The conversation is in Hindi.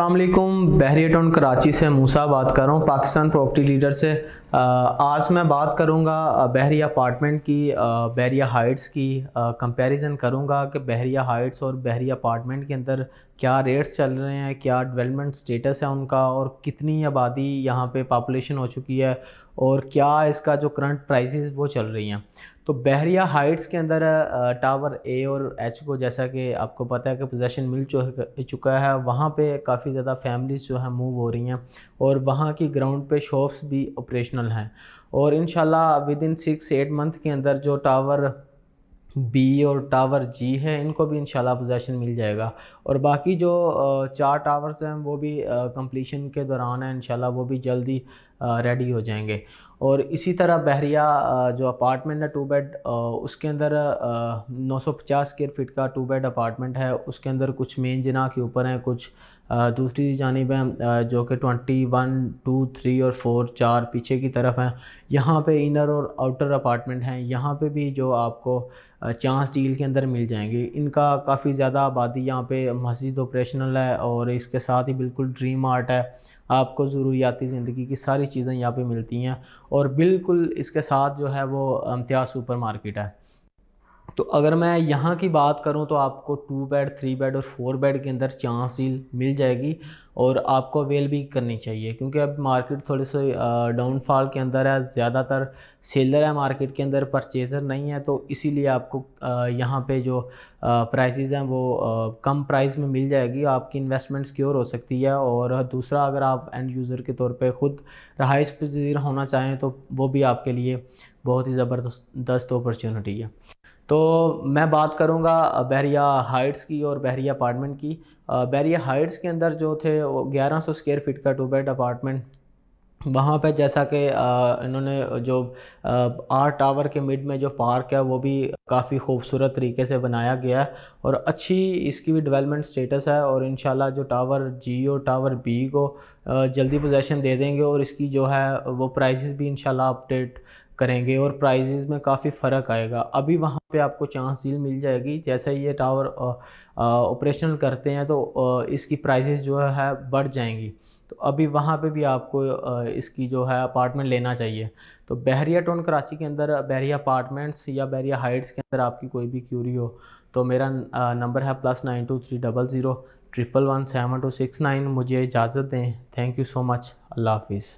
अल्लाम बहरीटोन कराची से मूसा बात कर रहा हूँ पाकिस्तान प्रॉपर्टी लीडर से आज मैं बात करूंगा बहरिया अपार्टमेंट की बहरिया हाइट्स की कंपैरिजन करूंगा कि बहरिया हाइट्स और बहरिया अपार्टमेंट के अंदर क्या रेट्स चल रहे हैं क्या डेवलपमेंट स्टेटस है उनका और कितनी आबादी यहाँ पे पापुलेशन हो चुकी है और क्या इसका जो करंट प्राइसेस वो चल रही हैं तो बहरिया हाइट्स के अंदर टावर ए और एच को जैसा कि आपको पता है कि पोजेशन मिल चुका है वहाँ पे काफ़ी ज़्यादा फैमिलीज़ जो है मूव हो रही हैं और वहाँ की ग्राउंड पे शॉप्स भी ऑपरेशनल फंक्शनल हैं और in within six eight month के अंदर जो टावर बी और टावर जी हैं इनको भी इंशाल्लाह पोजेसन मिल जाएगा और बाकी जो चार टावर्स हैं वो भी कंप्लीशन के दौरान है इंशाल्लाह वो भी जल्दी रेडी हो जाएंगे और इसी तरह बहरिया जो अपार्टमेंट है टू बेड उसके अंदर 950 स्क्वायर फीट का टू बेड अपार्टमेंट है उसके अंदर कुछ मेन जना के ऊपर हैं कुछ दूसरी जानब हैं जो कि ट्वेंटी वन टू थ्री और फोर चार पीछे की तरफ हैं यहाँ पे इनर और आउटर अपार्टमेंट हैं यहाँ पे भी जो आपको चांस डील के अंदर मिल जाएंगे इनका काफ़ी ज़्यादा आबादी यहाँ पे मस्जिद ऑपरेशनल है और इसके साथ ही बिल्कुल ड्रीम आर्ट है आपको ज़रूरियाती ज़िंदगी की सारी चीज़ें यहाँ पे मिलती हैं और बिल्कुल इसके साथ जो है वो अम्तियाज सुपर मार्केट है तो अगर मैं यहाँ की बात करूँ तो आपको टू बेड थ्री बेड और फोर बेड के अंदर चांस डील मिल जाएगी और आपको अवेल भी करनी चाहिए क्योंकि अब मार्केट थोड़े से डाउनफॉल के अंदर है ज़्यादातर सेलर है मार्केट के अंदर परचेज़र नहीं है तो इसीलिए आपको यहाँ पे जो प्राइसेस हैं वो कम प्राइस में मिल जाएगी आपकी इन्वेस्टमेंट सिक्योर हो सकती है और दूसरा अगर आप एंड यूज़र के तौर पे खुद रहाइश पजीर होना चाहें तो वो भी आपके लिए बहुत ही ज़बरदस्त अपॉर्चुनिटी है तो मैं बात करूँगा बहरिया हाइट्स की और बहरिया अपार्टमेंट की बहरिया हाइट्स के अंदर जो थे ग्यारह सौ स्क्वेयर फीट का टू बेड अपार्टमेंट वहाँ पे जैसा कि इन्होंने जो आर टावर के मिड में जो पार्क है वो भी काफ़ी खूबसूरत तरीके से बनाया गया है और अच्छी इसकी भी डेवलपमेंट स्टेटस है और इन जो टावर जी और टावर बी को जल्दी पोजेसन दे देंगे और इसकी जो है वो प्राइसेस भी इन अपडेट करेंगे और प्राइजेज़ में काफ़ी फ़र्क आएगा अभी वहाँ पे आपको चांस डील मिल जाएगी जैसे ये टावर ऑपरेशनल करते हैं तो आ, इसकी प्राइजेज जो है बढ़ जाएंगी तो अभी वहाँ पे भी आपको आ, इसकी जो है अपार्टमेंट लेना चाहिए तो बहरिया टाउन कराची के अंदर बहरिया अपार्टमेंट्स या बहरिया हाइट्स के अंदर आपकी कोई भी क्यूरी हो तो मेरा नंबर है plus nine two three double zero triple one seven two six nine मुझे इजाज़त दें थैंक यू सो मच अल्लाह हाफिज़